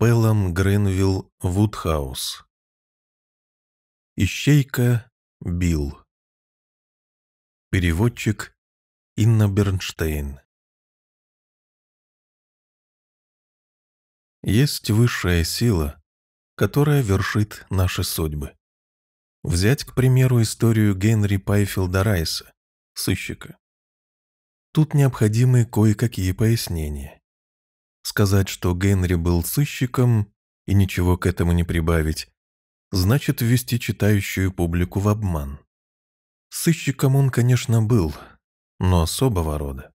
Пелом Гренвилл Вудхаус. Ищейка Билл. Переводчик Инна Бернштейн. Есть высшая сила, которая вершит наши судьбы. Взять, к примеру, историю Генри Пайфилда Райса, сыщика. Тут необходимы кое-какие пояснения. Сказать, что Генри был сыщиком, и ничего к этому не прибавить, значит ввести читающую публику в обман. Сыщиком он, конечно, был, но особого рода.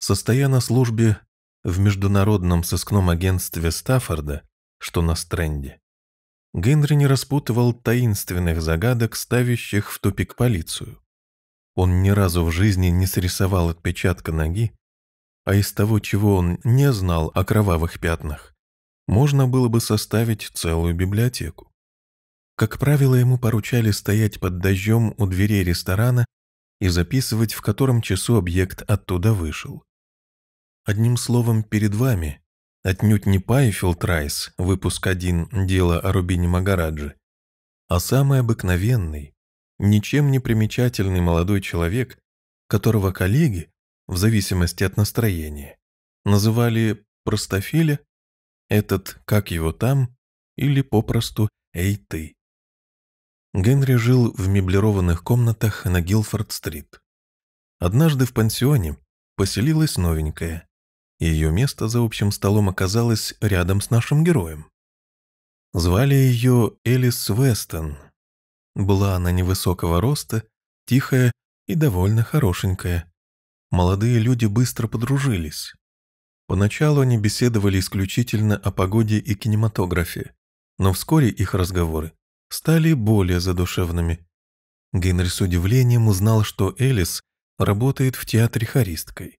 Состоя на службе в международном сыскном агентстве Стаффорда, что на Стрэнде, Генри не распутывал таинственных загадок, ставящих в тупик полицию. Он ни разу в жизни не срисовал отпечатка ноги а из того, чего он не знал о кровавых пятнах, можно было бы составить целую библиотеку. Как правило, ему поручали стоять под дождем у дверей ресторана и записывать, в котором часу объект оттуда вышел. Одним словом, перед вами, отнюдь не Пайфилд Райс, выпуск 1 «Дело о Рубине Магараджи», а самый обыкновенный, ничем не примечательный молодой человек, которого коллеги, в зависимости от настроения. Называли простофиля, этот «как его там» или попросту «эй ты». Генри жил в меблированных комнатах на Гилфорд-стрит. Однажды в пансионе поселилась новенькая. Ее место за общим столом оказалось рядом с нашим героем. Звали ее Элис Вестон. Была она невысокого роста, тихая и довольно хорошенькая молодые люди быстро подружились. Поначалу они беседовали исключительно о погоде и кинематографе, но вскоре их разговоры стали более задушевными. Генри с удивлением узнал, что Элис работает в театре хористкой.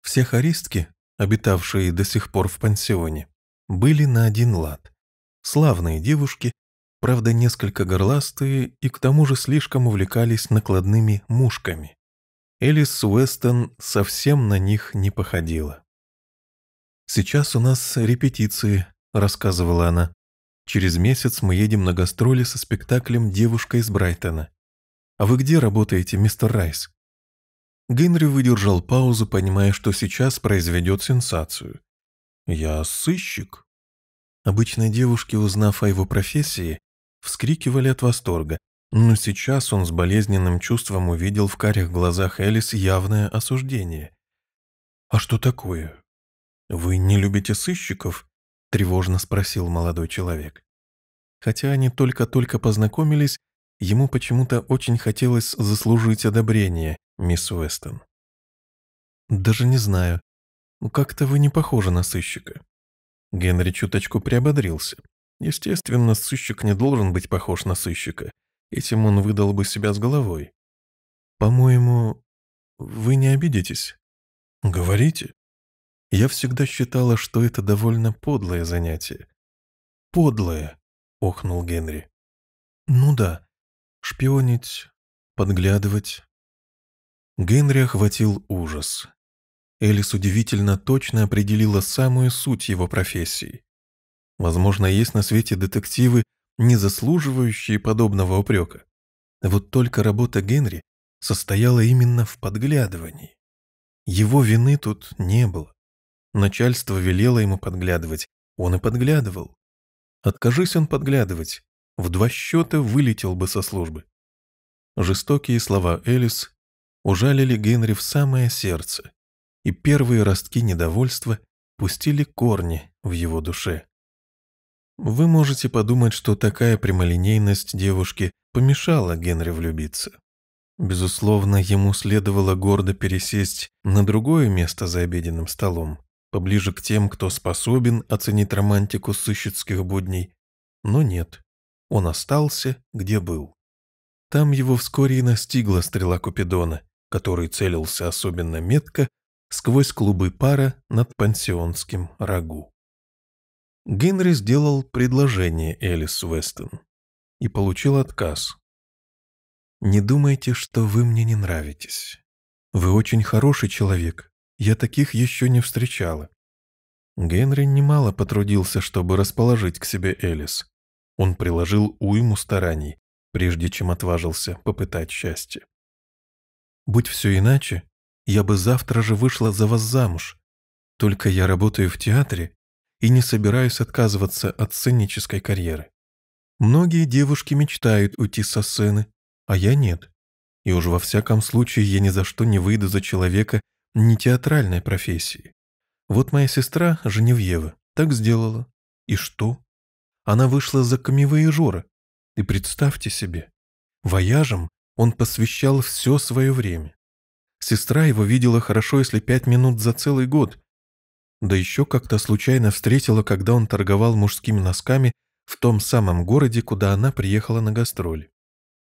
Все хористки, обитавшие до сих пор в пансионе, были на один лад. Славные девушки, правда несколько горластые и к тому же слишком увлекались накладными мушками. Элис Уэстон совсем на них не походила. «Сейчас у нас репетиции», — рассказывала она. «Через месяц мы едем на гастроли со спектаклем «Девушка из Брайтона». А вы где работаете, мистер Райс?» Генри выдержал паузу, понимая, что сейчас произведет сенсацию. «Я сыщик». Обычно девушки, узнав о его профессии, вскрикивали от восторга, но сейчас он с болезненным чувством увидел в карих глазах Элис явное осуждение. «А что такое? Вы не любите сыщиков?» – тревожно спросил молодой человек. Хотя они только-только познакомились, ему почему-то очень хотелось заслужить одобрение, мисс Уэстон. «Даже не знаю. Как-то вы не похожи на сыщика». Генри чуточку приободрился. Естественно, сыщик не должен быть похож на сыщика – Этим он выдал бы себя с головой. «По-моему, вы не обидитесь?» «Говорите?» Я всегда считала, что это довольно подлое занятие. «Подлое!» — охнул Генри. «Ну да, шпионить, подглядывать». Генри охватил ужас. Элис удивительно точно определила самую суть его профессии. Возможно, есть на свете детективы, не заслуживающие подобного упрека. Вот только работа Генри состояла именно в подглядывании. Его вины тут не было. Начальство велело ему подглядывать, он и подглядывал. Откажись он подглядывать, в два счета вылетел бы со службы. Жестокие слова Элис ужалили Генри в самое сердце, и первые ростки недовольства пустили корни в его душе. Вы можете подумать, что такая прямолинейность девушки помешала Генри влюбиться. Безусловно, ему следовало гордо пересесть на другое место за обеденным столом, поближе к тем, кто способен оценить романтику сыщицких будней, но нет. Он остался, где был. Там его вскоре и настигла стрела Купидона, который целился особенно метко сквозь клубы пара над пансионским рагу. Генри сделал предложение Элис Вестон и получил отказ. «Не думайте, что вы мне не нравитесь. Вы очень хороший человек. Я таких еще не встречала». Генри немало потрудился, чтобы расположить к себе Элис. Он приложил уйму стараний, прежде чем отважился попытать счастье. «Будь все иначе, я бы завтра же вышла за вас замуж. Только я работаю в театре и не собираюсь отказываться от сценической карьеры. Многие девушки мечтают уйти со сцены, а я нет. И уж во всяком случае я ни за что не выйду за человека не театральной профессии. Вот моя сестра, Женевьева, так сделала. И что? Она вышла за камевоежора. И представьте себе, вояжем он посвящал все свое время. Сестра его видела хорошо, если пять минут за целый год, да еще как-то случайно встретила, когда он торговал мужскими носками в том самом городе, куда она приехала на гастроли.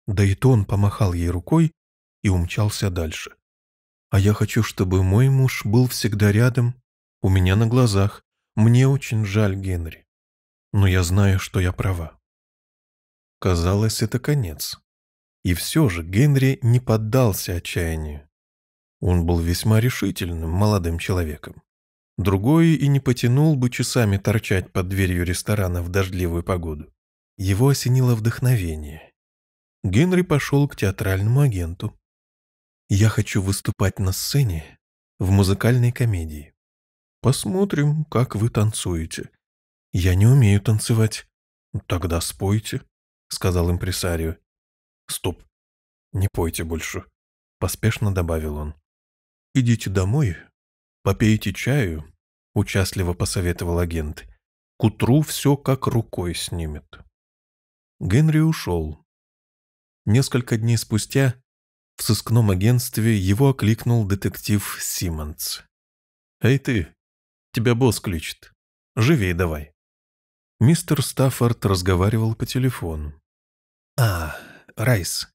Да и то он помахал ей рукой и умчался дальше. А я хочу, чтобы мой муж был всегда рядом, у меня на глазах. Мне очень жаль Генри. Но я знаю, что я права. Казалось, это конец. И все же Генри не поддался отчаянию. Он был весьма решительным молодым человеком. Другой и не потянул бы часами торчать под дверью ресторана в дождливую погоду. Его осенило вдохновение. Генри пошел к театральному агенту. «Я хочу выступать на сцене в музыкальной комедии. Посмотрим, как вы танцуете. Я не умею танцевать. Тогда спойте», — сказал импресарио. «Стоп, не пойте больше», — поспешно добавил он. «Идите домой, «Попейте чаю», — участливо посоветовал агент. «К утру все как рукой снимет». Генри ушел. Несколько дней спустя в сыскном агентстве его окликнул детектив Симмонс. «Эй ты, тебя босс кличет. Живей давай». Мистер Стаффорд разговаривал по телефону. «А, Райс,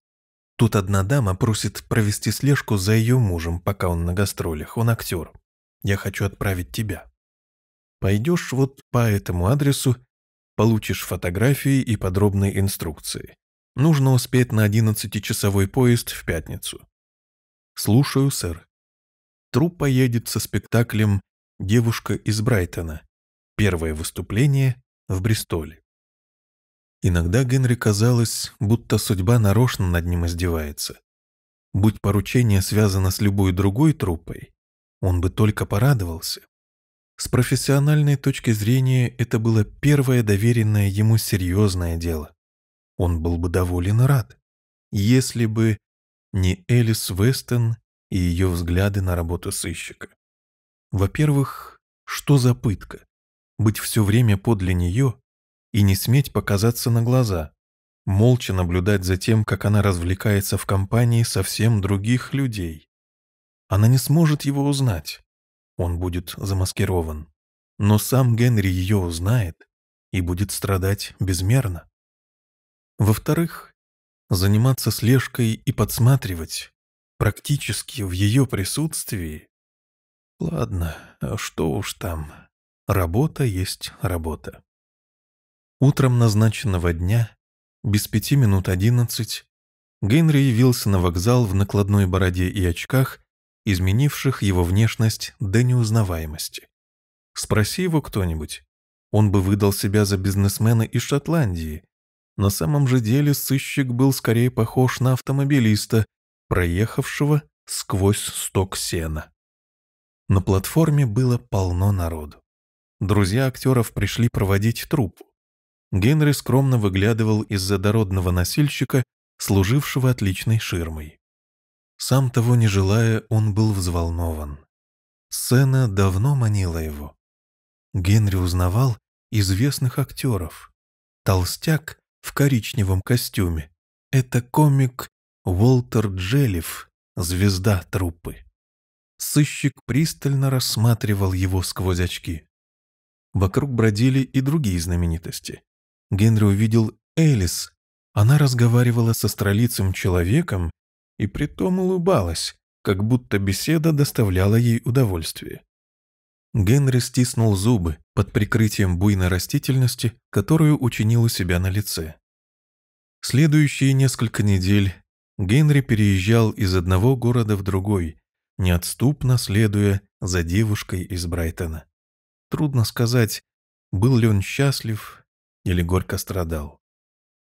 тут одна дама просит провести слежку за ее мужем, пока он на гастролях, он актер. Я хочу отправить тебя. Пойдешь вот по этому адресу, получишь фотографии и подробные инструкции. Нужно успеть на 11-часовой поезд в пятницу. Слушаю, сэр. Труппа едет со спектаклем «Девушка из Брайтона». Первое выступление в Бристоле. Иногда Генри казалось, будто судьба нарочно над ним издевается. Будь поручение связано с любой другой труппой, он бы только порадовался. С профессиональной точки зрения это было первое доверенное ему серьезное дело. Он был бы доволен и рад, если бы не Элис Вестон и ее взгляды на работу сыщика. Во-первых, что за пытка? Быть все время подле нее и не сметь показаться на глаза, молча наблюдать за тем, как она развлекается в компании совсем других людей. Она не сможет его узнать. Он будет замаскирован. Но сам Генри ее узнает и будет страдать безмерно. Во-вторых, заниматься слежкой и подсматривать практически в ее присутствии. Ладно, а что уж там. Работа есть работа. Утром назначенного дня, без пяти минут одиннадцать, Генри явился на вокзал в накладной бороде и очках изменивших его внешность до неузнаваемости. Спроси его кто-нибудь. Он бы выдал себя за бизнесмена из Шотландии. На самом же деле сыщик был скорее похож на автомобилиста, проехавшего сквозь сток сена. На платформе было полно народу. Друзья актеров пришли проводить труп. Генри скромно выглядывал из-за дородного носильщика, служившего отличной ширмой. Сам того не желая, он был взволнован. Сцена давно манила его. Генри узнавал известных актеров. Толстяк в коричневом костюме — это комик Уолтер Джеллиф, звезда труппы. Сыщик пристально рассматривал его сквозь очки. Вокруг бродили и другие знаменитости. Генри увидел Элис. Она разговаривала с астролицым человеком, и притом улыбалась, как будто беседа доставляла ей удовольствие. Генри стиснул зубы под прикрытием буйной растительности, которую учинил у себя на лице. Следующие несколько недель Генри переезжал из одного города в другой, неотступно следуя за девушкой из Брайтона. Трудно сказать, был ли он счастлив или горько страдал.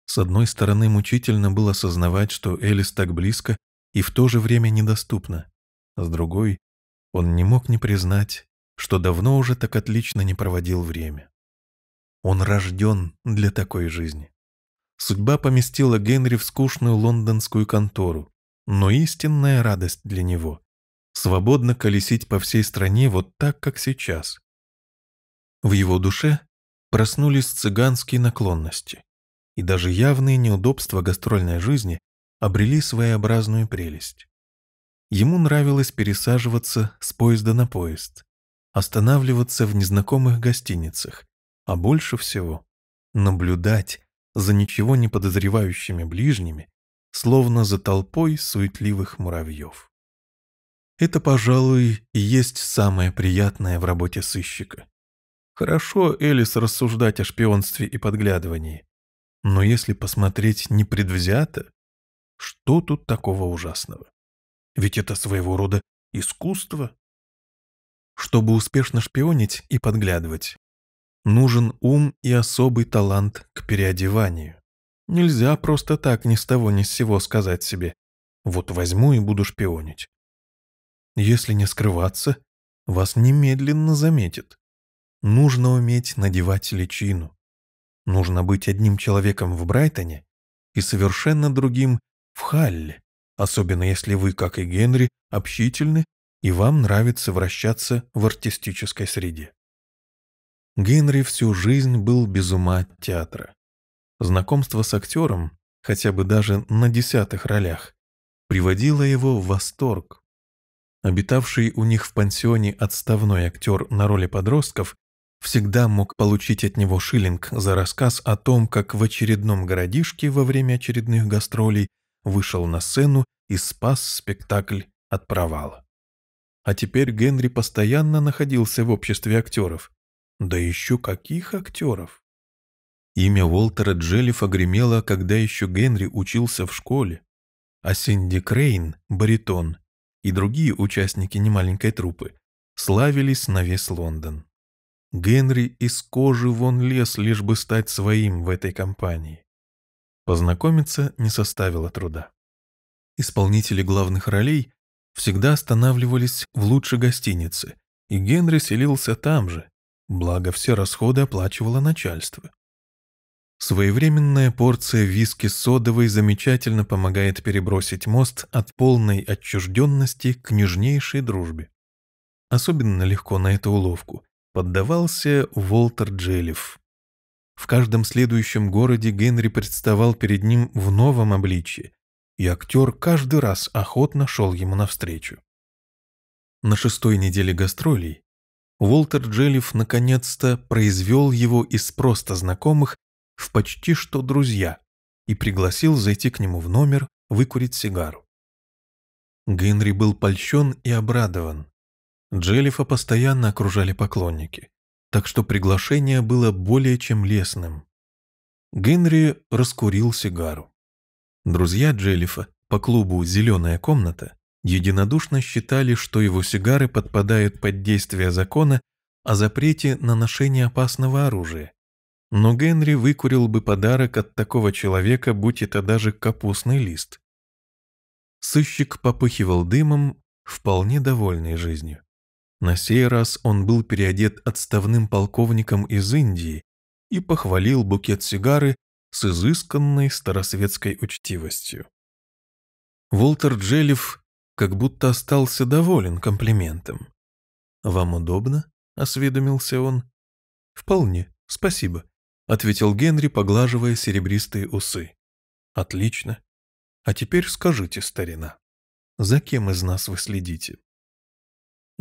С одной стороны, мучительно было осознавать, что Элис так близко и в то же время недоступна. А с другой, он не мог не признать, что давно уже так отлично не проводил время. Он рожден для такой жизни. Судьба поместила Генри в скучную лондонскую контору, но истинная радость для него — свободно колесить по всей стране вот так, как сейчас. В его душе проснулись цыганские наклонности и даже явные неудобства гастрольной жизни обрели своеобразную прелесть. Ему нравилось пересаживаться с поезда на поезд, останавливаться в незнакомых гостиницах, а больше всего наблюдать за ничего не подозревающими ближними, словно за толпой суетливых муравьев. Это, пожалуй, и есть самое приятное в работе сыщика. Хорошо Элис рассуждать о шпионстве и подглядывании, но если посмотреть непредвзято, что тут такого ужасного? Ведь это своего рода искусство. Чтобы успешно шпионить и подглядывать, нужен ум и особый талант к переодеванию. Нельзя просто так ни с того ни с сего сказать себе «вот возьму и буду шпионить». Если не скрываться, вас немедленно заметят. Нужно уметь надевать личину, Нужно быть одним человеком в Брайтоне и совершенно другим в Халле, особенно если вы, как и Генри, общительны и вам нравится вращаться в артистической среде. Генри всю жизнь был без ума от театра. Знакомство с актером, хотя бы даже на десятых ролях, приводило его в восторг. Обитавший у них в пансионе отставной актер на роли подростков всегда мог получить от него шиллинг за рассказ о том, как в очередном городишке во время очередных гастролей вышел на сцену и спас спектакль от провала. А теперь Генри постоянно находился в обществе актеров. Да еще каких актеров! Имя Уолтера Джеллифа гремело, когда еще Генри учился в школе, а Синди Крейн, баритон, и другие участники немаленькой труппы славились на весь Лондон. Генри из кожи вон лез, лишь бы стать своим в этой компании. Познакомиться не составило труда. Исполнители главных ролей всегда останавливались в лучшей гостинице, и Генри селился там же, благо все расходы оплачивало начальство. Своевременная порция виски содовой замечательно помогает перебросить мост от полной отчужденности к нежнейшей дружбе. Особенно легко на эту уловку поддавался Уолтер Джелев. В каждом следующем городе Генри представал перед ним в новом обличье, и актер каждый раз охотно шел ему навстречу. На шестой неделе гастролей Уолтер Джелев наконец-то произвел его из просто знакомых в почти что друзья и пригласил зайти к нему в номер выкурить сигару. Генри был польщен и обрадован. Джеллифа постоянно окружали поклонники, так что приглашение было более чем лесным. Генри раскурил сигару. Друзья Джеллифа по клубу «Зеленая комната» единодушно считали, что его сигары подпадают под действие закона о запрете на ношение опасного оружия. Но Генри выкурил бы подарок от такого человека, будь это даже капустный лист. Сыщик попыхивал дымом, вполне довольный жизнью. На сей раз он был переодет отставным полковником из Индии и похвалил букет сигары с изысканной старосветской учтивостью. Волтер Джелев как будто остался доволен комплиментом. «Вам удобно?» — осведомился он. «Вполне, спасибо», — ответил Генри, поглаживая серебристые усы. «Отлично. А теперь скажите, старина, за кем из нас вы следите?»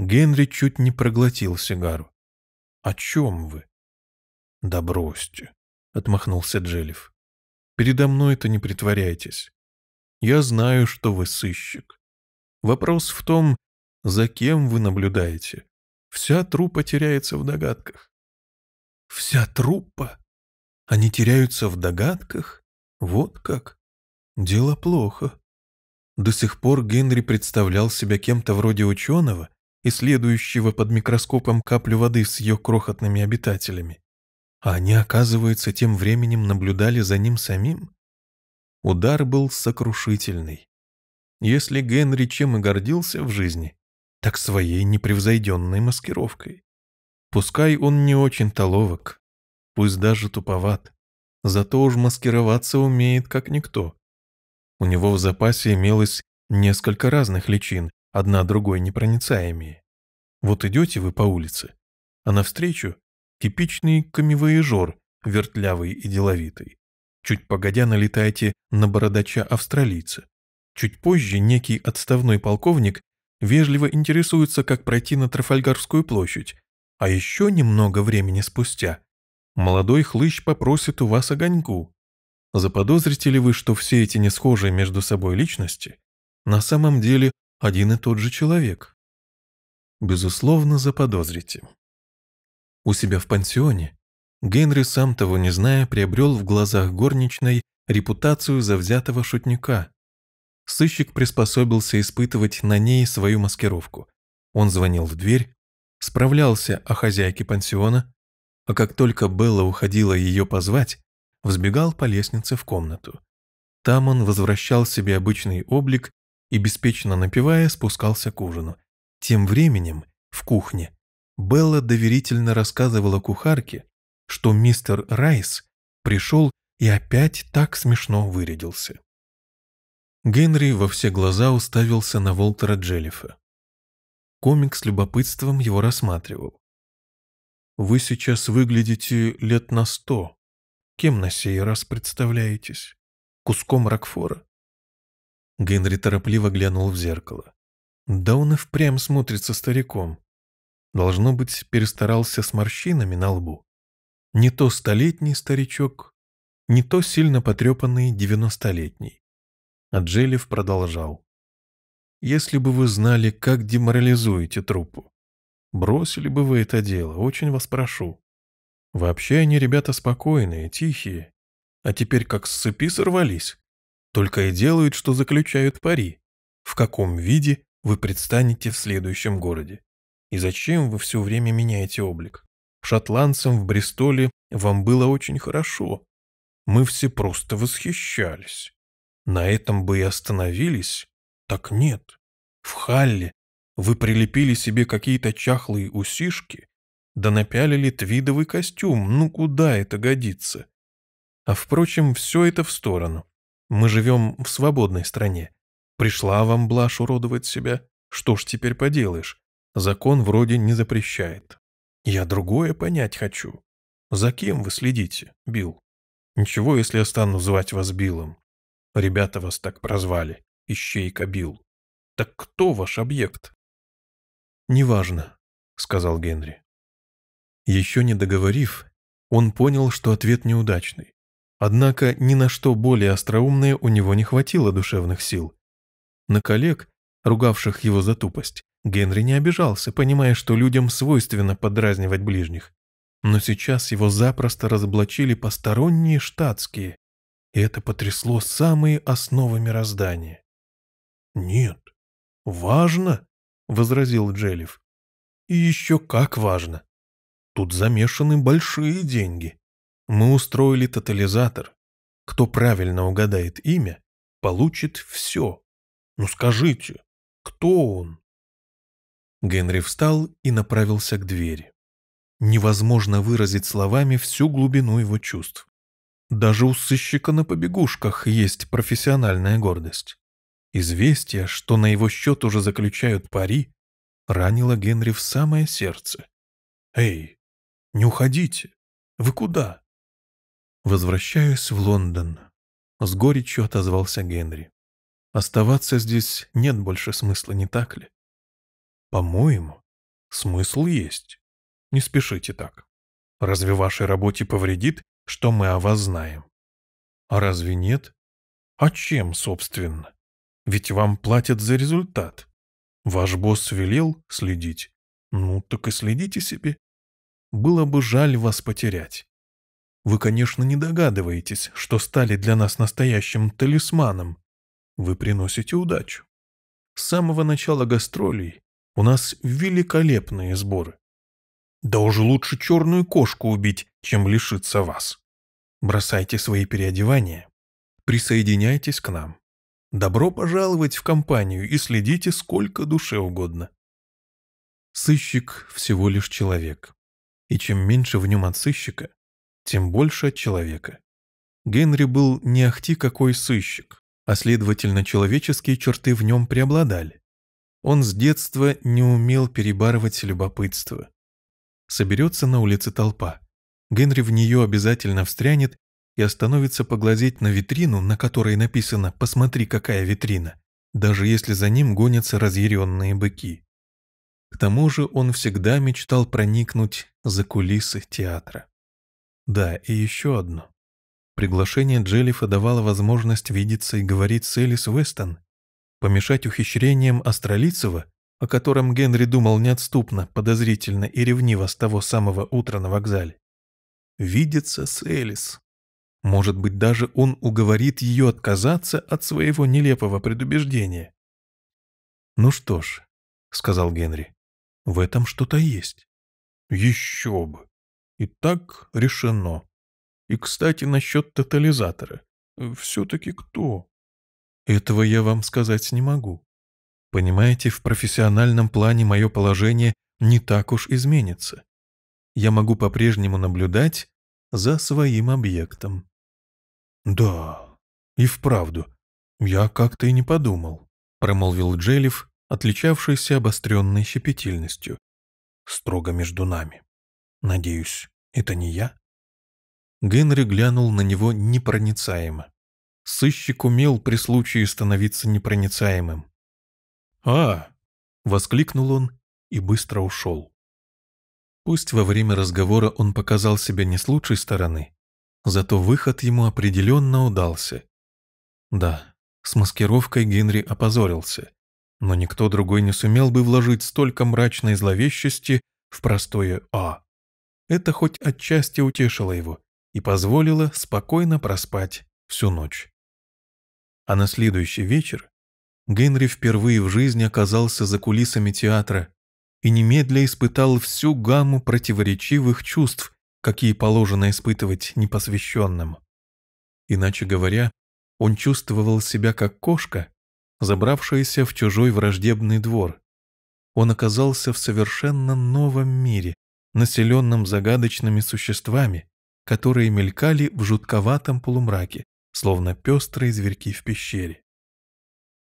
Генри чуть не проглотил сигару. «О чем вы?» «Да бросьте», — отмахнулся Джелев. «Передо мной-то не притворяйтесь. Я знаю, что вы сыщик. Вопрос в том, за кем вы наблюдаете. Вся трупа теряется в догадках». «Вся труппа? Они теряются в догадках? Вот как? Дело плохо». До сих пор Генри представлял себя кем-то вроде ученого, исследующего под микроскопом каплю воды с ее крохотными обитателями. А они, оказывается, тем временем наблюдали за ним самим? Удар был сокрушительный. Если Генри чем и гордился в жизни, так своей непревзойденной маскировкой. Пускай он не очень-то пусть даже туповат, зато уж маскироваться умеет как никто. У него в запасе имелось несколько разных личин, одна другой непроницаемые. Вот идете вы по улице, а навстречу типичный камевоежор, вертлявый и деловитый. Чуть погодя налетаете на бородача-австралийца. Чуть позже некий отставной полковник вежливо интересуется, как пройти на Трафальгарскую площадь, а еще немного времени спустя молодой хлыщ попросит у вас огоньку. Заподозрите ли вы, что все эти несхожие между собой личности на самом деле один и тот же человек? Безусловно, заподозрите. У себя в пансионе Генри, сам того не зная, приобрел в глазах горничной репутацию завзятого шутника. Сыщик приспособился испытывать на ней свою маскировку. Он звонил в дверь, справлялся о хозяйке пансиона, а как только Белла уходила ее позвать, взбегал по лестнице в комнату. Там он возвращал себе обычный облик и, беспечно напевая, спускался к ужину. Тем временем, в кухне, Белла доверительно рассказывала кухарке, что мистер Райс пришел и опять так смешно вырядился. Генри во все глаза уставился на Волтера Джеллифа. Комик с любопытством его рассматривал. «Вы сейчас выглядите лет на сто. Кем на сей раз представляетесь? Куском Рокфора?» Генри торопливо глянул в зеркало. Да он и впрямь смотрится стариком. Должно быть, перестарался с морщинами на лбу. Не то столетний старичок, не то сильно потрепанный девяностолетний. А Джелев продолжал. «Если бы вы знали, как деморализуете труппу, бросили бы вы это дело, очень вас прошу. Вообще они ребята спокойные, тихие, а теперь как с цепи сорвались». Только и делают, что заключают пари. В каком виде вы предстанете в следующем городе? И зачем вы все время меняете облик? Шотландцам в Бристоле вам было очень хорошо. Мы все просто восхищались. На этом бы и остановились. Так нет. В Халле вы прилепили себе какие-то чахлые усишки, да напялили твидовый костюм, ну куда это годится? А впрочем, все это в сторону. Мы живем в свободной стране. Пришла вам блажь уродовать себя. Что ж теперь поделаешь? Закон вроде не запрещает. Я другое понять хочу. За кем вы следите, Билл? Ничего, если я стану звать вас Биллом. Ребята вас так прозвали. Ищейка Билл. Так кто ваш объект? Неважно, сказал Генри. Еще не договорив, он понял, что ответ неудачный. Однако ни на что более остроумное у него не хватило душевных сил. На коллег, ругавших его за тупость, Генри не обижался, понимая, что людям свойственно подразнивать ближних. Но сейчас его запросто разоблачили посторонние штатские, и это потрясло самые основы мироздания. «Нет, важно», — возразил Джелев. «И еще как важно. Тут замешаны большие деньги». Мы устроили тотализатор. Кто правильно угадает имя, получит все. Ну скажите, кто он? Генри встал и направился к двери. Невозможно выразить словами всю глубину его чувств. Даже у сыщика на побегушках есть профессиональная гордость. Известие, что на его счет уже заключают пари, ранило Генри в самое сердце. «Эй, не уходите! Вы куда?» «Возвращаюсь в Лондон», — с горечью отозвался Генри. «Оставаться здесь нет больше смысла, не так ли?» «По-моему, смысл есть. Не спешите так. Разве вашей работе повредит, что мы о вас знаем?» «А разве нет?» «А чем, собственно? Ведь вам платят за результат. Ваш босс велел следить. Ну, так и следите себе. Было бы жаль вас потерять». Вы, конечно, не догадываетесь, что стали для нас настоящим талисманом. Вы приносите удачу. С самого начала гастролей у нас великолепные сборы. Да уже лучше черную кошку убить, чем лишиться вас. Бросайте свои переодевания. Присоединяйтесь к нам. Добро пожаловать в компанию и следите сколько душе угодно. Сыщик всего лишь человек. И чем меньше в нем от сыщика, тем больше от человека. Генри был не ахти какой сыщик, а следовательно человеческие черты в нем преобладали. Он с детства не умел перебарывать любопытство. Соберется на улице толпа. Генри в нее обязательно встрянет и остановится поглазеть на витрину, на которой написано «Посмотри, какая витрина», даже если за ним гонятся разъяренные быки. К тому же он всегда мечтал проникнуть за кулисы театра. Да, и еще одно. Приглашение Джеллифа давало возможность видеться и говорить с Элис Вестон. Помешать ухищрениям Астролицева, о котором Генри думал неотступно, подозрительно и ревниво с того самого утра на вокзале. Видеться с Элис. Может быть, даже он уговорит ее отказаться от своего нелепого предубеждения. «Ну что ж», — сказал Генри, — «в этом что-то есть». «Еще бы! И так решено. И, кстати, насчет тотализатора. Все-таки кто? Этого я вам сказать не могу. Понимаете, в профессиональном плане мое положение не так уж изменится. Я могу по-прежнему наблюдать за своим объектом. Да, и вправду, я как-то и не подумал, промолвил Джелев, отличавшийся обостренной щепетильностью, строго между нами. Надеюсь, это не я? Генри глянул на него непроницаемо. Сыщик умел при случае становиться непроницаемым. «А!» — воскликнул он и быстро ушел. Пусть во время разговора он показал себя не с лучшей стороны, зато выход ему определенно удался. Да, с маскировкой Генри опозорился, но никто другой не сумел бы вложить столько мрачной зловещести в простое «а». Это хоть отчасти утешило его и позволило спокойно проспать всю ночь. А на следующий вечер Генри впервые в жизни оказался за кулисами театра и немедля испытал всю гамму противоречивых чувств, какие положено испытывать непосвященным. Иначе говоря, он чувствовал себя как кошка, забравшаяся в чужой враждебный двор. Он оказался в совершенно новом мире, населенном загадочными существами, которые мелькали в жутковатом полумраке, словно пестрые зверьки в пещере.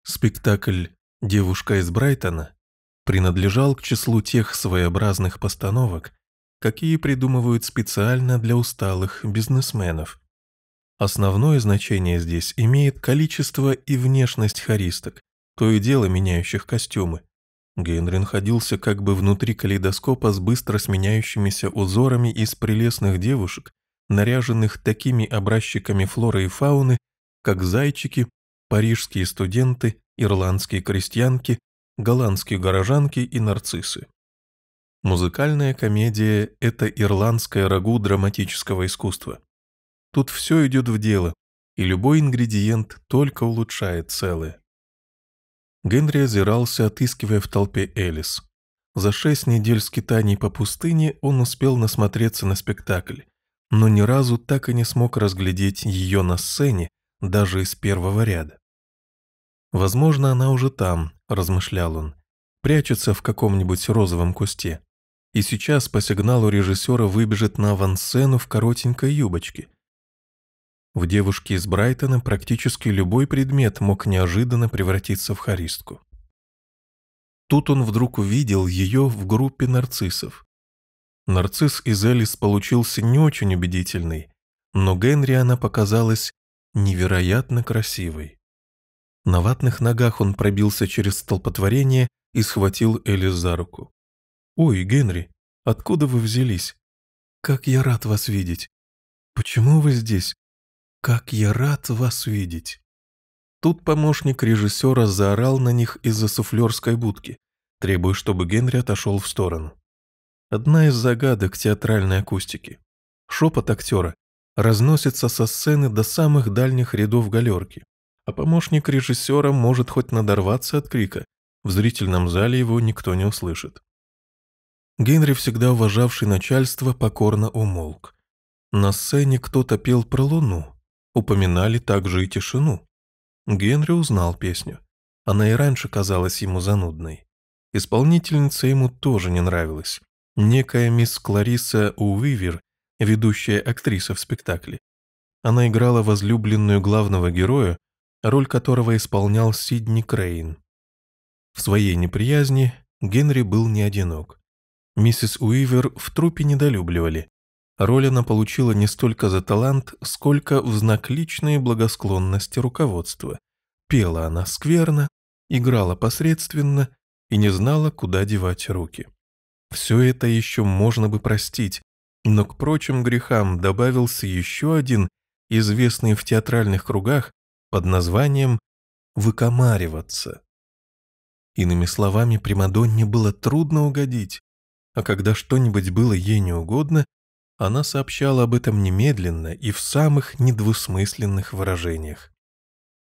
Спектакль «Девушка из Брайтона» принадлежал к числу тех своеобразных постановок, какие придумывают специально для усталых бизнесменов. Основное значение здесь имеет количество и внешность хористок, то и дело меняющих костюмы. Гейнрин находился как бы внутри калейдоскопа с быстро сменяющимися узорами из прелестных девушек, наряженных такими образчиками флоры и фауны, как зайчики, парижские студенты, ирландские крестьянки, голландские горожанки и нарциссы. Музыкальная комедия – это ирландское рагу драматического искусства. Тут все идет в дело, и любой ингредиент только улучшает целое. Генри озирался, отыскивая в толпе Элис. За шесть недель скитаний по пустыне он успел насмотреться на спектакль, но ни разу так и не смог разглядеть ее на сцене, даже из первого ряда. «Возможно, она уже там», – размышлял он, – «прячется в каком-нибудь розовом кусте. И сейчас по сигналу режиссера выбежит на авансцену в коротенькой юбочке, в девушке из Брайтона практически любой предмет мог неожиданно превратиться в харистку. Тут он вдруг увидел ее в группе нарциссов. Нарцисс из Элис получился не очень убедительный, но Генри она показалась невероятно красивой. На ватных ногах он пробился через столпотворение и схватил Элис за руку. «Ой, Генри, откуда вы взялись? Как я рад вас видеть! Почему вы здесь?» Как я рад вас видеть!» Тут помощник режиссера заорал на них из-за суфлерской будки, требуя, чтобы Генри отошел в сторону. Одна из загадок театральной акустики. Шепот актера разносится со сцены до самых дальних рядов галерки, а помощник режиссера может хоть надорваться от крика, в зрительном зале его никто не услышит. Генри, всегда уважавший начальство, покорно умолк. На сцене кто-то пел про луну, упоминали также и тишину. Генри узнал песню. Она и раньше казалась ему занудной. Исполнительница ему тоже не нравилась. Некая мисс Клариса Уивер, ведущая актриса в спектакле. Она играла возлюбленную главного героя, роль которого исполнял Сидни Крейн. В своей неприязни Генри был не одинок. Миссис Уивер в трупе недолюбливали, Роль она получила не столько за талант, сколько в знак личной благосклонности руководства. Пела она скверно, играла посредственно и не знала, куда девать руки. Все это еще можно бы простить, но к прочим грехам добавился еще один, известный в театральных кругах под названием «выкомариваться». Иными словами, Примадонне было трудно угодить, а когда что-нибудь было ей неугодно, она сообщала об этом немедленно и в самых недвусмысленных выражениях.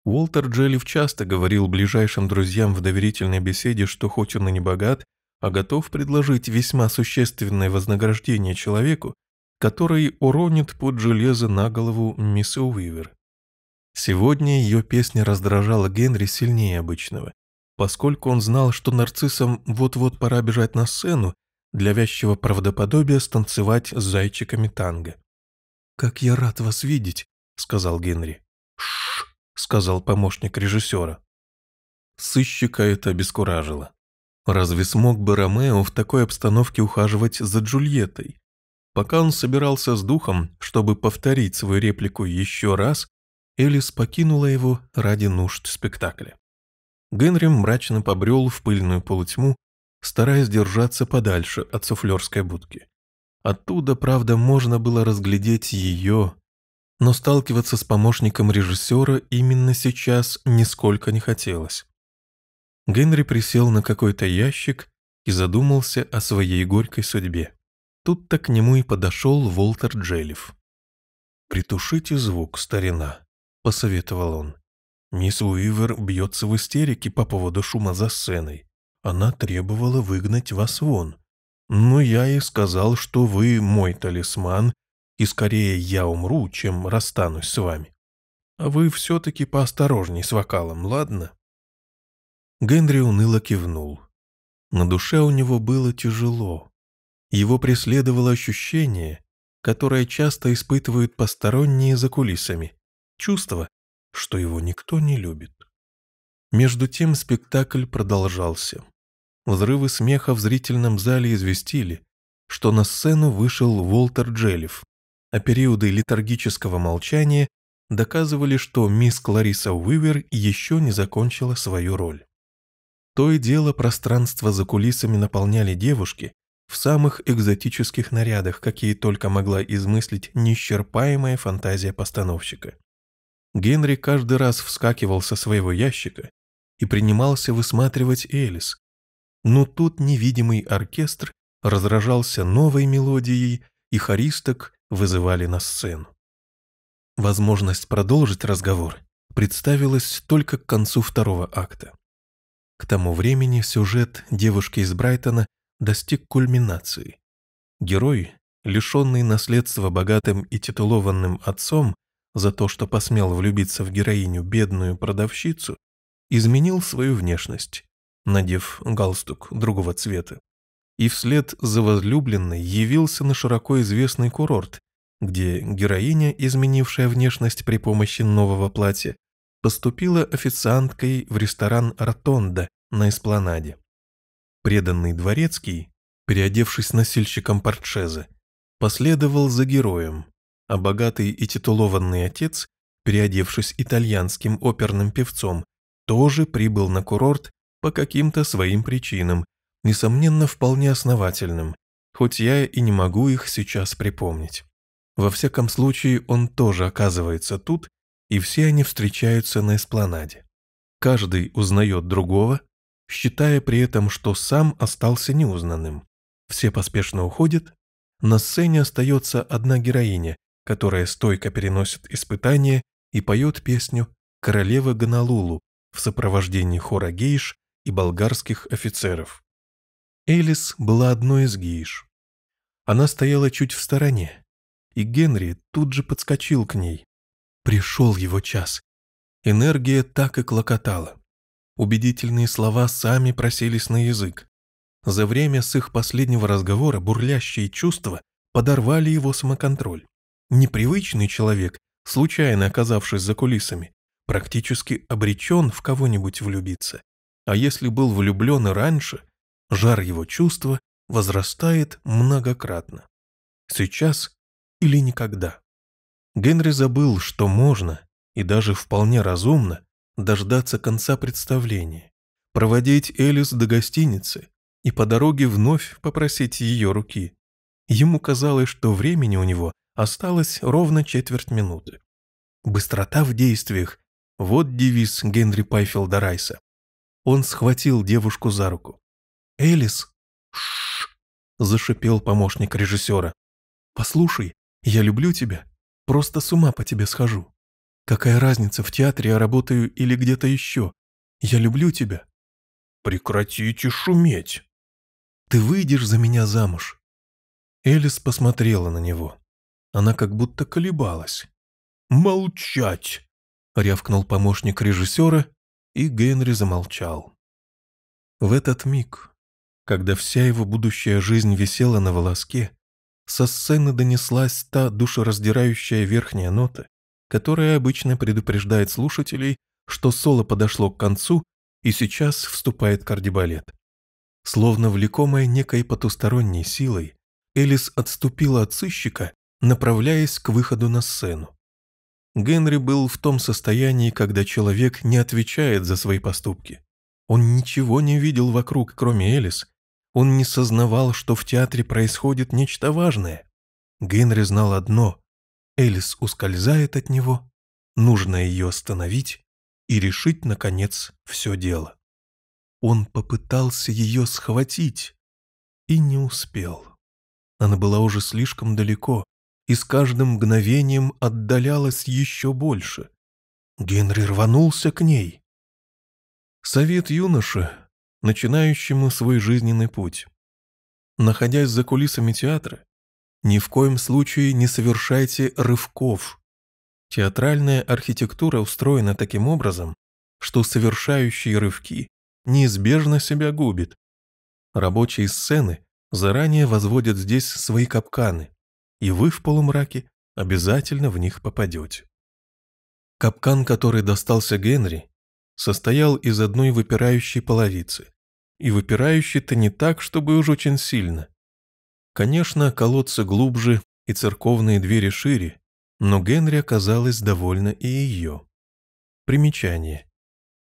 Уолтер Джеллиф часто говорил ближайшим друзьям в доверительной беседе, что хоть он и не богат, а готов предложить весьма существенное вознаграждение человеку, который уронит под железо на голову мисс Уивер. Сегодня ее песня раздражала Генри сильнее обычного, поскольку он знал, что нарциссам вот-вот пора бежать на сцену, для вязчего правдоподобия станцевать с зайчиками танго. «Как я рад вас видеть!» — сказал Генри. «Шш!» — сказал помощник режиссера. Сыщика это обескуражило. Разве смог бы Ромео в такой обстановке ухаживать за Джульеттой? Пока он собирался с духом, чтобы повторить свою реплику еще раз, Элис покинула его ради нужд спектакля. Генри мрачно побрел в пыльную полутьму, стараясь держаться подальше от суфлерской будки. Оттуда, правда, можно было разглядеть ее, но сталкиваться с помощником режиссера именно сейчас нисколько не хотелось. Генри присел на какой-то ящик и задумался о своей горькой судьбе. Тут-то к нему и подошел Волтер Джелев. «Притушите звук, старина», — посоветовал он. «Мисс Уивер бьется в истерике по поводу шума за сценой. Она требовала выгнать вас вон. Но я ей сказал, что вы мой талисман, и скорее я умру, чем расстанусь с вами. А вы все-таки поосторожней с вокалом, ладно?» Генри уныло кивнул. На душе у него было тяжело. Его преследовало ощущение, которое часто испытывают посторонние за кулисами. Чувство, что его никто не любит. Между тем спектакль продолжался. Взрывы смеха в зрительном зале известили, что на сцену вышел Волтер Джеллиф, а периоды литургического молчания доказывали, что мисс Клариса Уивер еще не закончила свою роль. То и дело пространство за кулисами наполняли девушки в самых экзотических нарядах, какие только могла измыслить неисчерпаемая фантазия постановщика. Генри каждый раз вскакивал со своего ящика и принимался высматривать Элис, но тут невидимый оркестр разражался новой мелодией, и хористок вызывали на сцену. Возможность продолжить разговор представилась только к концу второго акта. К тому времени сюжет девушки из Брайтона достиг кульминации. Герой, лишенный наследства богатым и титулованным отцом за то, что посмел влюбиться в героиню бедную продавщицу, изменил свою внешность надев галстук другого цвета. И вслед за возлюбленной явился на широко известный курорт, где героиня, изменившая внешность при помощи нового платья, поступила официанткой в ресторан «Ротонда» на Эспланаде. Преданный дворецкий, переодевшись носильщиком портшеза, последовал за героем, а богатый и титулованный отец, переодевшись итальянским оперным певцом, тоже прибыл на курорт по каким-то своим причинам, несомненно, вполне основательным, хоть я и не могу их сейчас припомнить. Во всяком случае, он тоже оказывается тут, и все они встречаются на эспланаде. Каждый узнает другого, считая при этом, что сам остался неузнанным. Все поспешно уходят, на сцене остается одна героиня, которая стойко переносит испытания и поет песню «Королева Гонолулу» в сопровождении хора гейш и болгарских офицеров. Элис была одной из гейш. Она стояла чуть в стороне, и Генри тут же подскочил к ней. Пришел его час. Энергия так и клокотала. Убедительные слова сами просились на язык. За время с их последнего разговора бурлящие чувства подорвали его самоконтроль. Непривычный человек, случайно оказавшись за кулисами, практически обречен в кого-нибудь влюбиться. А если был влюблен и раньше, жар его чувства возрастает многократно. Сейчас или никогда. Генри забыл, что можно, и даже вполне разумно, дождаться конца представления, проводить Элис до гостиницы и по дороге вновь попросить ее руки. Ему казалось, что времени у него осталось ровно четверть минуты. Быстрота в действиях – вот девиз Генри Пайфилда Райса. Он схватил девушку за руку. «Элис!» зашипел помощник режиссера. «Послушай, я люблю тебя. Просто с ума по тебе схожу. Какая разница, в театре я работаю или где-то еще? Я люблю тебя». «Прекратите шуметь!» «Ты выйдешь за меня замуж!» Элис посмотрела на него. Она как будто колебалась. «Молчать!» — рявкнул помощник режиссера и Генри замолчал. В этот миг, когда вся его будущая жизнь висела на волоске, со сцены донеслась та душераздирающая верхняя нота, которая обычно предупреждает слушателей, что соло подошло к концу и сейчас вступает кардибалет. Словно влекомая некой потусторонней силой, Элис отступила от сыщика, направляясь к выходу на сцену. Генри был в том состоянии, когда человек не отвечает за свои поступки. Он ничего не видел вокруг, кроме Элис. Он не сознавал, что в театре происходит нечто важное. Генри знал одно – Элис ускользает от него, нужно ее остановить и решить, наконец, все дело. Он попытался ее схватить и не успел. Она была уже слишком далеко, и с каждым мгновением отдалялась еще больше. Генри рванулся к ней. Совет юноше, начинающему свой жизненный путь. Находясь за кулисами театра, ни в коем случае не совершайте рывков. Театральная архитектура устроена таким образом, что совершающие рывки неизбежно себя губит. Рабочие сцены заранее возводят здесь свои капканы, и вы в полумраке обязательно в них попадете. Капкан, который достался Генри, состоял из одной выпирающей половицы. И выпирающей-то не так, чтобы уж очень сильно. Конечно, колодцы глубже и церковные двери шире, но Генри оказалось довольна и ее. Примечание.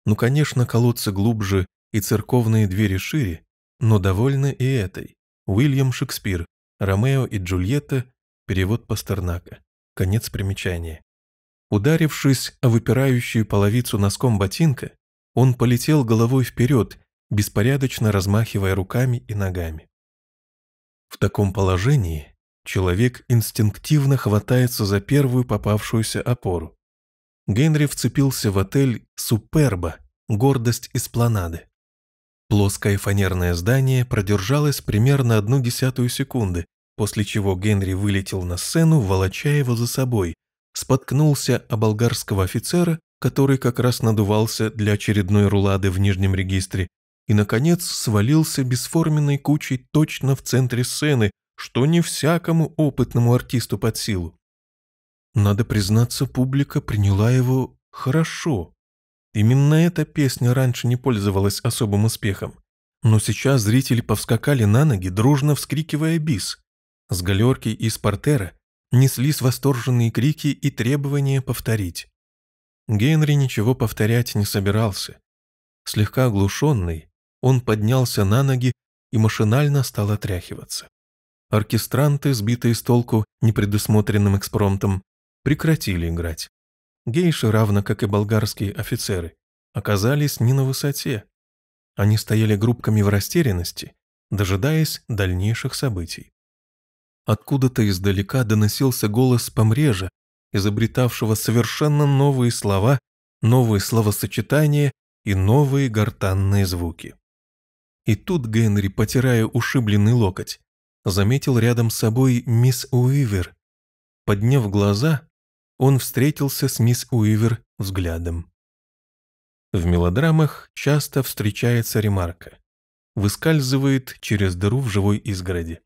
Ну, конечно, колодцы глубже и церковные двери шире, но довольна и этой. Уильям Шекспир, Ромео и Джульетта, Перевод Пастернака. Конец примечания. Ударившись о выпирающую половицу носком ботинка, он полетел головой вперед, беспорядочно размахивая руками и ногами. В таком положении человек инстинктивно хватается за первую попавшуюся опору. Генри вцепился в отель «Суперба» – гордость эспланады. Плоское фанерное здание продержалось примерно одну десятую секунды, после чего Генри вылетел на сцену, волоча его за собой, споткнулся о болгарского офицера, который как раз надувался для очередной рулады в Нижнем регистре, и, наконец, свалился бесформенной кучей точно в центре сцены, что не всякому опытному артисту под силу. Надо признаться, публика приняла его хорошо. Именно эта песня раньше не пользовалась особым успехом. Но сейчас зрители повскакали на ноги, дружно вскрикивая бис. С галерки и с портера неслись восторженные крики и требования повторить. Генри ничего повторять не собирался. Слегка оглушенный, он поднялся на ноги и машинально стал отряхиваться. Оркестранты, сбитые с толку непредусмотренным экспромтом, прекратили играть. Гейши, равно как и болгарские офицеры, оказались не на высоте. Они стояли группками в растерянности, дожидаясь дальнейших событий. Откуда-то издалека доносился голос помрежа, изобретавшего совершенно новые слова, новые словосочетания и новые гортанные звуки. И тут Генри, потирая ушибленный локоть, заметил рядом с собой мисс Уивер. Подняв глаза, он встретился с мисс Уивер взглядом. В мелодрамах часто встречается ремарка. Выскальзывает через дыру в живой изгороди.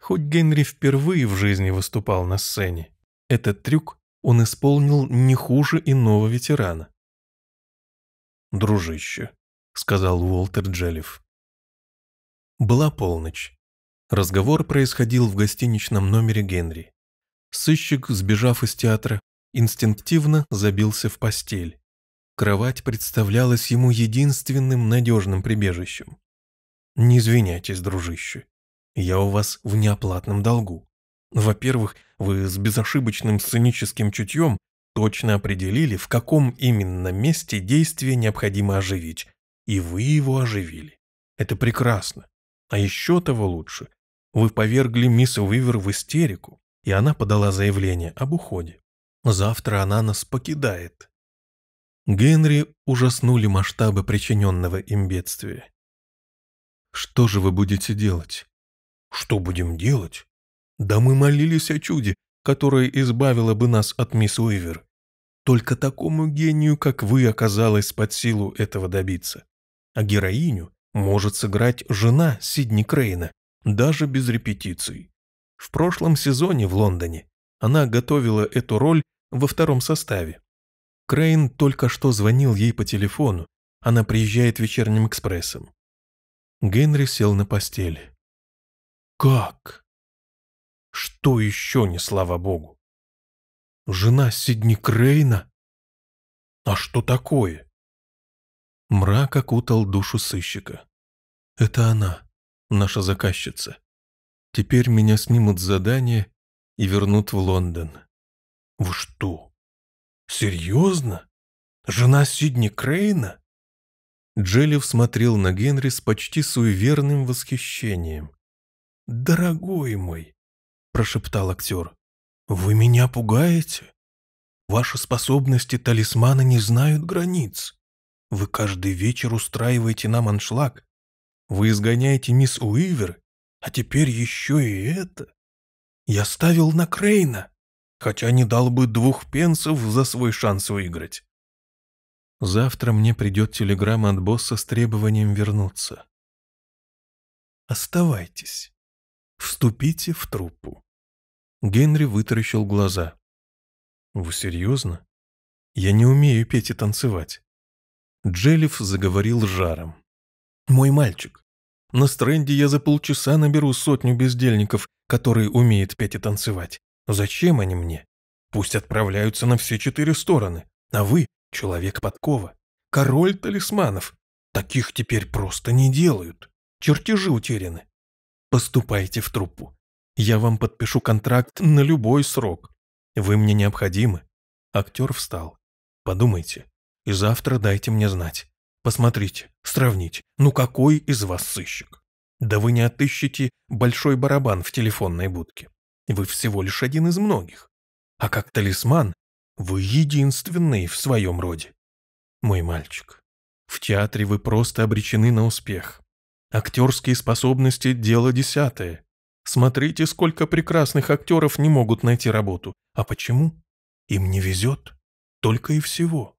Хоть Генри впервые в жизни выступал на сцене, этот трюк он исполнил не хуже иного ветерана. «Дружище», — сказал Уолтер Джеллиф. Была полночь. Разговор происходил в гостиничном номере Генри. Сыщик, сбежав из театра, инстинктивно забился в постель. Кровать представлялась ему единственным надежным прибежищем. «Не извиняйтесь, дружище», я у вас в неоплатном долгу. Во-первых, вы с безошибочным сценическим чутьем точно определили, в каком именно месте действие необходимо оживить, и вы его оживили. Это прекрасно. А еще того лучше. Вы повергли мисс Уивер в истерику, и она подала заявление об уходе. Завтра она нас покидает. Генри ужаснули масштабы причиненного им бедствия. «Что же вы будете делать?» Что будем делать? Да мы молились о чуде, которое избавило бы нас от мисс Уивер. Только такому гению, как вы, оказалось под силу этого добиться. А героиню может сыграть жена Сидни Крейна, даже без репетиций. В прошлом сезоне в Лондоне она готовила эту роль во втором составе. Крейн только что звонил ей по телефону, она приезжает вечерним экспрессом. Генри сел на постель. Как? Что еще не слава богу? Жена Сидни Крейна? А что такое? Мрак окутал душу сыщика. Это она, наша заказчица. Теперь меня снимут задание и вернут в Лондон. В что? Серьезно? Жена Сидни Крейна? Джелли смотрел на Генри с почти суеверным восхищением. «Дорогой мой», – прошептал актер, – «вы меня пугаете? Ваши способности талисмана не знают границ. Вы каждый вечер устраиваете нам аншлаг. Вы изгоняете мисс Уивер, а теперь еще и это. Я ставил на Крейна, хотя не дал бы двух пенсов за свой шанс выиграть». Завтра мне придет телеграмма от босса с требованием вернуться. Оставайтесь. Вступите в труппу». Генри вытаращил глаза. «Вы серьезно? Я не умею петь и танцевать». Джеллиф заговорил жаром. «Мой мальчик, на стренде я за полчаса наберу сотню бездельников, которые умеют петь и танцевать. Зачем они мне? Пусть отправляются на все четыре стороны. А вы — человек подкова, король талисманов. Таких теперь просто не делают. Чертежи утеряны. Поступайте в труппу. Я вам подпишу контракт на любой срок. Вы мне необходимы». Актер встал. «Подумайте. И завтра дайте мне знать. Посмотрите, сравните. Ну какой из вас сыщик? Да вы не отыщете большой барабан в телефонной будке. Вы всего лишь один из многих. А как талисман, вы единственный в своем роде. Мой мальчик, в театре вы просто обречены на успех. Актерские способности – дело десятое. Смотрите, сколько прекрасных актеров не могут найти работу. А почему? Им не везет. Только и всего.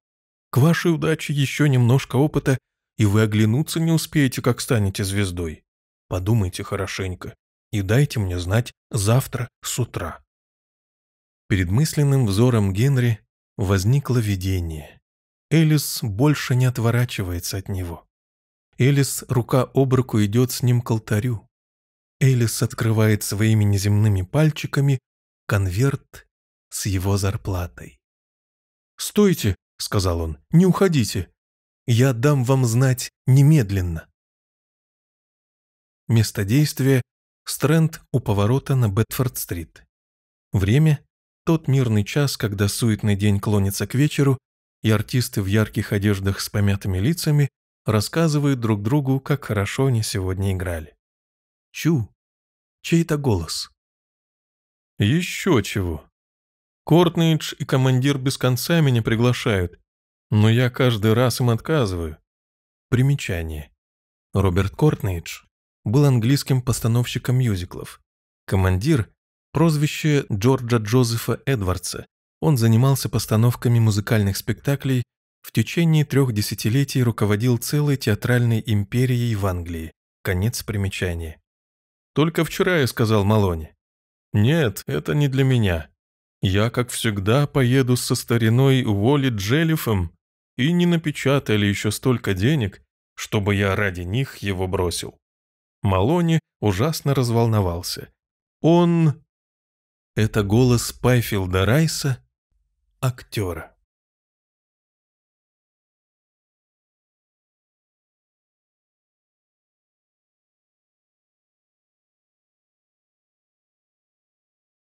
К вашей удаче еще немножко опыта, и вы оглянуться не успеете, как станете звездой. Подумайте хорошенько и дайте мне знать завтра с утра. Перед мысленным взором Генри возникло видение. Элис больше не отворачивается от него. Элис рука об руку идет с ним к алтарю. Элис открывает своими неземными пальчиками конверт с его зарплатой. «Стойте!» — сказал он. «Не уходите! Я дам вам знать немедленно!» Место действия — Стрэнд у поворота на Бетфорд-стрит. Время — тот мирный час, когда суетный день клонится к вечеру, и артисты в ярких одеждах с помятыми лицами рассказывают друг другу, как хорошо они сегодня играли. Чу! Чей-то голос. Еще чего. Кортнейдж и командир без конца меня приглашают, но я каждый раз им отказываю. Примечание. Роберт Кортнейдж был английским постановщиком мюзиклов. Командир – прозвище Джорджа Джозефа Эдвардса. Он занимался постановками музыкальных спектаклей в течение трех десятилетий руководил целой театральной империей в Англии. Конец примечания. «Только вчера я сказал Малоне». «Нет, это не для меня. Я, как всегда, поеду со стариной Уолли Джеллифом, и не напечатали еще столько денег, чтобы я ради них его бросил». Малони ужасно разволновался. «Он...» Это голос Пайфилда Райса, актера.